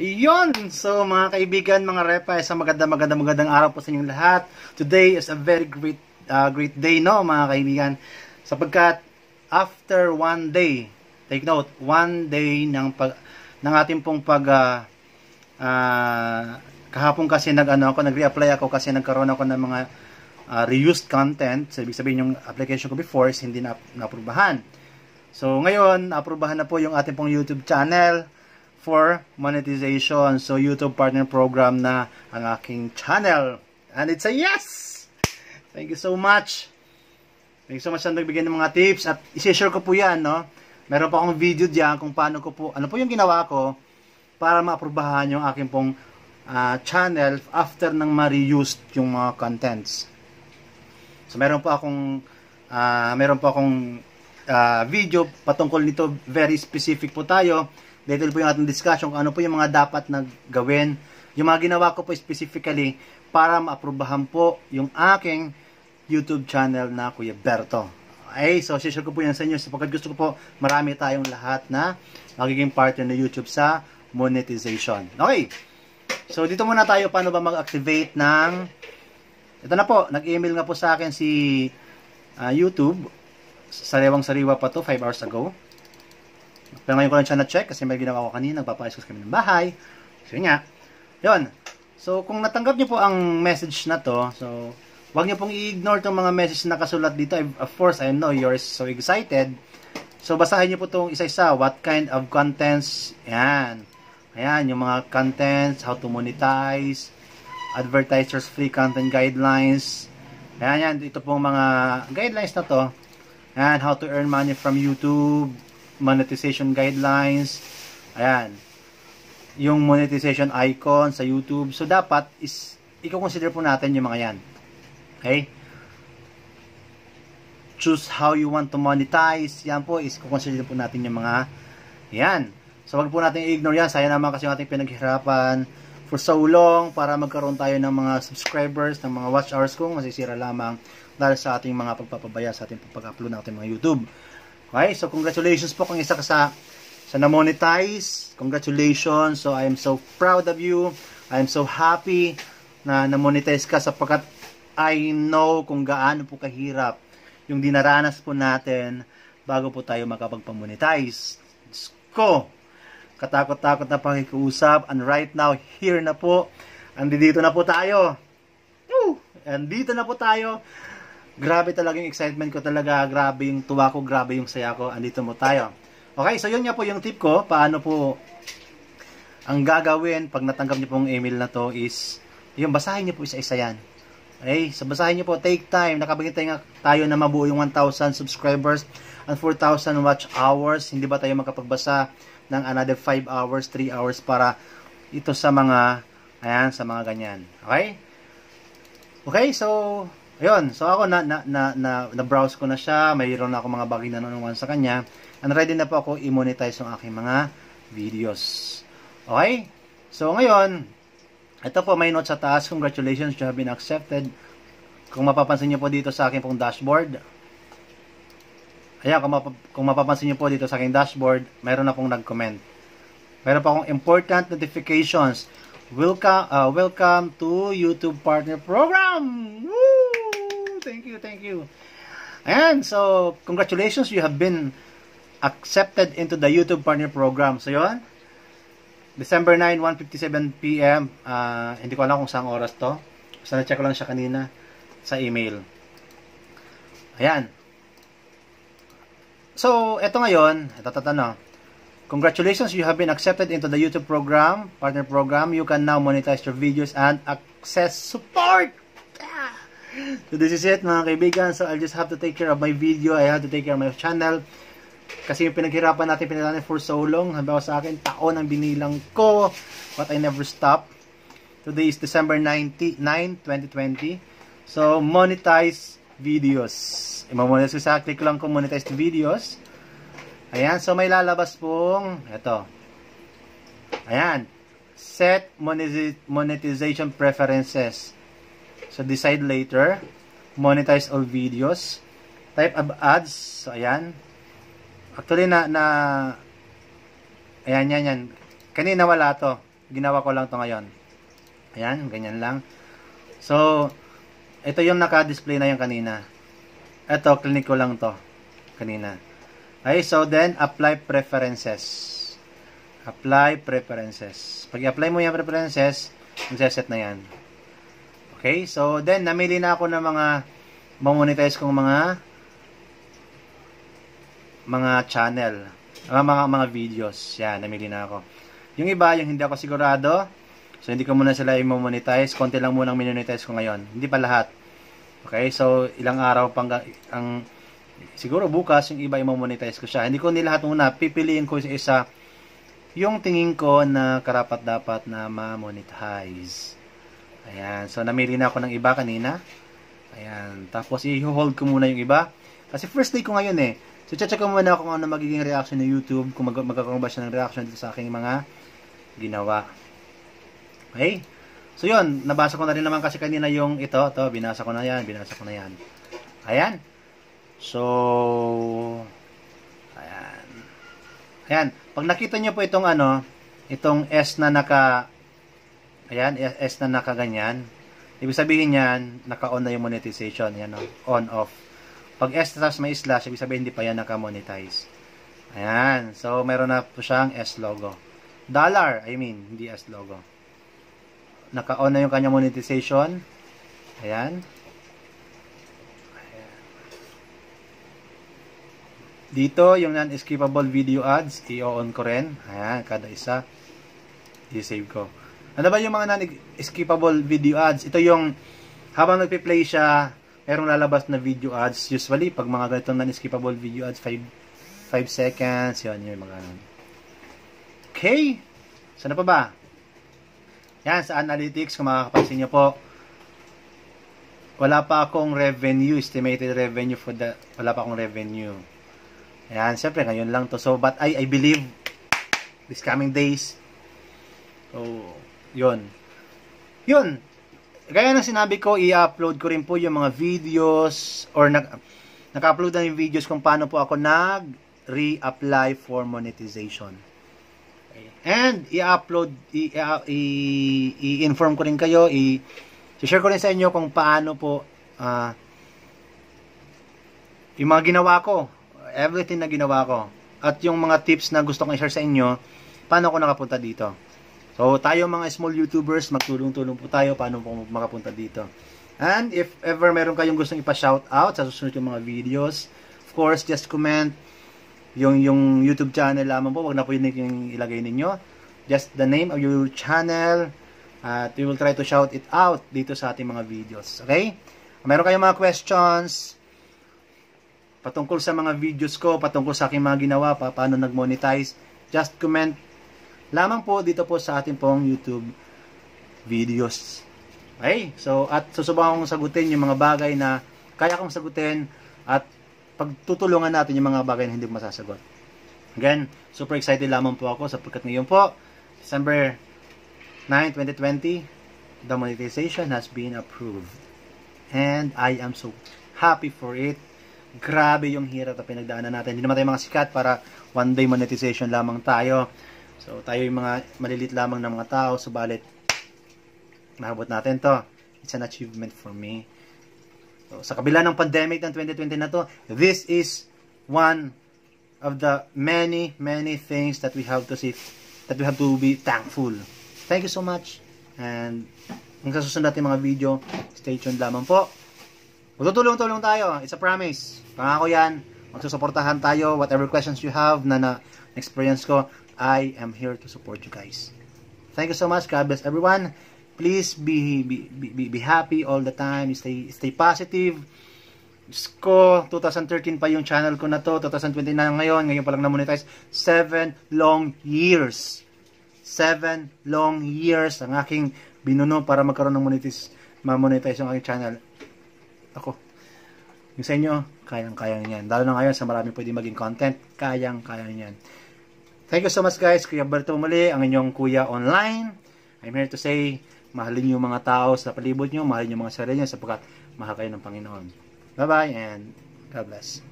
Yon! So mga kaibigan, mga repa, isang maganda maganda magandang araw po sa inyong lahat. Today is a very great uh, great day, no mga kaibigan. Sapagkat after one day, take note, one day ng pag ng ating pong pag uh, uh, kahapon kasi nag ano ako, nag-reapply ako kasi nagkaroon ako ng mga uh, reused content. So ibig sabihin yung application ko before is hindi na naaprubahan. So ngayon, aprubahan na po yung ating pong YouTube channel for monetization. So, YouTube partner program na ang aking channel. And it's a yes! Thank you so much. Thank you so much sa nagbigay ng mga tips. At isi-share ko po yan, no? Meron pa akong video dyan kung paano ko po, ano po yung ginawa ko para maaprubahan yung aking pong uh, channel after nang ma-reused yung mga contents. So, meron po akong uh, meron po akong uh, video patungkol nito. Very specific po tayo dito po yung ating discussion kung ano po yung mga dapat na gawin. Yung mga ginawa ko po specifically para maaprubahan po yung aking YouTube channel na Kuya Berto. Okay, so share ko po yan sa inyo sapagkat gusto ko po marami tayong lahat na magiging partner na YouTube sa monetization. Okay, so dito muna tayo paano ba mag-activate ng ito na po, nag-email nga po sa akin si uh, YouTube. Sariwang-sariwa pa to, 5 hours ago. Pero ngayon ko lang siya na-check kasi may ginawa ko kanina, nagpapaayos ko kami ng bahay. So, yun nga. Yun. So, kung natanggap niyo po ang message na to, so, huwag niyo pong i-ignore tong mga message na kasulat dito. Of course, I know you're so excited. So, basahin niyo po tong isa-isa. What kind of contents? Yan. Ayan, yung mga contents, how to monetize, advertisers free content guidelines. Ayan, yan. Ito pong mga guidelines na to. And how to earn money from YouTube monetization guidelines. Ayan. Yung monetization icon sa YouTube. So, dapat is, i-consider po natin yung mga yan. Okay? Choose how you want to monetize. Yan po is, i-consider po natin yung mga yan. So, wag po natin i-ignore yan. Sayang naman kasi yung ating pinaghirapan for so long para magkaroon tayo ng mga subscribers, ng mga watch hours kung masisira lamang dahil sa ating mga pagpapabaya sa ating pag-upload ng ating mga YouTube. Okay, so congratulations po kung isa ka sa, sa na-monetize. Congratulations. So I am so proud of you. I am so happy na na-monetize ka sapagkat I know kung gaano po kahirap yung dinaranas po natin bago po tayo makapagpamonetize. Diyos ko! Katakot-takot na pakikiusap. And right now, here na po. And dito na po tayo. Woo! dito na po tayo Grabe talaga yung excitement ko talaga, grabe yung tuwa ko, grabe yung saya ko. Andito mo tayo. Okay, so yun nga po yung tip ko, paano po ang gagawin pag natanggap niyo pong email na to is, yung basahin niyo po isa-isa yan. Okay, so basahin niyo po, take time. Nakabigitay nga tayo na mabuo yung 1,000 subscribers and 4,000 watch hours. Hindi ba tayo makapagbasa ng another 5 hours, 3 hours para ito sa mga, ayan, sa mga ganyan. Okay? Okay, so, Ayun, so ako na, na, na, na, na browse ko na siya, mayroon na ako mga bagay na nanungan sa kanya, and ready na po ako i-monetize ang aking mga videos. Okay? So ngayon, ito po may note sa taas, congratulations you have been accepted. Kung mapapansin niyo po dito sa akin pong dashboard, ayan, kung, map kung mapapansin niyo po dito sa aking dashboard, mayroon na pong nag-comment. Meron pa akong important notifications. Welcome, uh, welcome to YouTube Partner Program! Woo! thank you, thank you. And so congratulations, you have been accepted into the YouTube Partner Program. So yun, December 9, 1.57 p.m. Uh, hindi ko alam kung saan oras to. Basta na-check ko lang siya kanina sa email. Ayan. So, eto ngayon, ito tatanong. Congratulations, you have been accepted into the YouTube program, partner program. You can now monetize your videos and access support. Ah! so this is it mga kaibigan. So I just have to take care of my video. I have to take care of my channel. Kasi yung pinaghirapan natin, pinalanan for so long. Habaw sa akin, taon ang binilang ko. But I never stop. Today is December 99 2020. So monetize videos. I-monetize ko sa click lang ko monetize videos. Ayan. So may lalabas pong, ito. Ayan. Set monetization preferences. So, decide later. Monetize all videos. Type of ads. So, ayan. Actually, na, na, ayan, yan, yan. Kanina wala to. Ginawa ko lang to ngayon. Ayan, ganyan lang. So, ito yung naka-display na yung kanina. Ito, clinic ko lang to. Kanina. Okay, so then, apply preferences apply preferences. Pag i-apply mo yung preferences, magsaset na yan. Okay, so then namili na ako ng mga mamonetize kong mga mga channel, mga mga, mga videos. Yan, namili na ako. Yung iba, yung hindi ako sigurado, so hindi ko muna sila i-monetize, konti lang muna ang minonetize ko ngayon. Hindi pa lahat. Okay, so ilang araw pang ang siguro bukas yung iba i-monetize ko siya. Hindi ko ni lahat muna, pipiliin ko isa yung tingin ko na karapat dapat na ma-monetize. Ayan. So, namili na ako ng iba kanina. Ayan. Tapos, i-hold ko muna yung iba. Kasi first day ko ngayon eh. So, check ko muna kung ano magiging reaction ng YouTube. Kung mag magkakaroon ba siya ng reaction dito sa aking mga ginawa. Okay? So, yun. Nabasa ko na rin naman kasi kanina yung ito. to binasa ko na yan. Binasa ko na yan. Ayan. So, ayan. Ayan. Pag nakita nyo po itong ano, itong S na naka Ayan, S na nakaganyan. Ibig sabihin yan, naka-on na yung monetization. Ayan, on-off. Pag S tapos may slash, ibig sabihin hindi pa yan naka-monetize. Ayan. So, meron na po siyang S logo. Dollar, I mean, hindi S logo. Naka-on na yung kanya monetization. Ayan. Dito, yung non-skippable video ads, i-on ko rin. Ayan, kada isa. I-save ko. Ano ba yung mga non-skippable video ads? Ito yung habang nagpe-play siya, merong lalabas na video ads. Usually, pag mga ganitong non-skippable video ads, 5 5 seconds, yun, yung mga ganun. Okay. Saan pa ba? Yan, sa analytics, kung makakapansin nyo po, wala pa akong revenue, estimated revenue for the, wala pa akong revenue. Ayan, syempre, ngayon lang to. So, but I, I believe, this coming days, so, yun. Yun. Gaya ng sinabi ko, i-upload ko rin po yung mga videos or nag naka-upload na yung videos kung paano po ako nag reapply for monetization. And i-upload, i-inform ko rin kayo, i-share ko rin sa inyo kung paano po uh, yung mga ginawa ko, everything na ginawa ko, at yung mga tips na gusto kong i-share sa inyo, paano ako nakapunta dito. So tayo mga small YouTubers, magtulong-tulong po tayo paano po makapunta dito. And if ever meron kayong gustong ipa-shout out sa susunod yung mga videos, of course, just comment yung yung YouTube channel lamang po. Wag na po yun yung ilagay ninyo. Just the name of your channel at we will try to shout it out dito sa ating mga videos. Okay? Meron kayong mga questions patungkol sa mga videos ko, patungkol sa aking mga ginawa, pa, paano nag-monetize, just comment lamang po dito po sa ating pong YouTube videos. Okay? So, at susubukan kong sagutin yung mga bagay na kaya kong sagutin at pagtutulungan natin yung mga bagay na hindi masasagot. Again, super excited lamang po ako sapagkat ngayon po, December 9, 2020, the monetization has been approved. And I am so happy for it. Grabe yung hirap na pinagdaanan natin. Hindi naman tayo mga sikat para one day monetization lamang tayo. So tayo yung mga malilit lamang ng mga tao, subalit nahabot natin to. It's an achievement for me. So, sa kabila ng pandemic ng 2020 na to, this is one of the many, many things that we have to see, that we have to be thankful. Thank you so much. And hanggang susunod natin mga video, stay tuned lamang po. Magtutulong-tulong tayo. It's a promise. Pangako yan. Magsusuportahan tayo. Whatever questions you have na na-experience ko, I am here to support you guys. Thank you so much. God bless everyone. Please be be, be, be happy all the time. Stay stay positive. Diyos ko, 2013 pa yung channel ko na to. 2029 ngayon. Ngayon pa lang na-monetize. 7 long years. 7 long years ang aking binuno para magkaroon ng monetize, ma-monetize yung aking channel. Ako. Yung sa inyo, kayang-kaya niyan. Lalo na ngayon sa marami pwede maging content, kayang-kaya niyan. Thank you so much guys. Kuya Berto muli, ang inyong kuya online. I'm here to say, mahalin niyo mga tao sa palibot niyo, mahalin niyo mga sarili niyo sapagkat mahal kayo ng Panginoon. Bye-bye and God bless.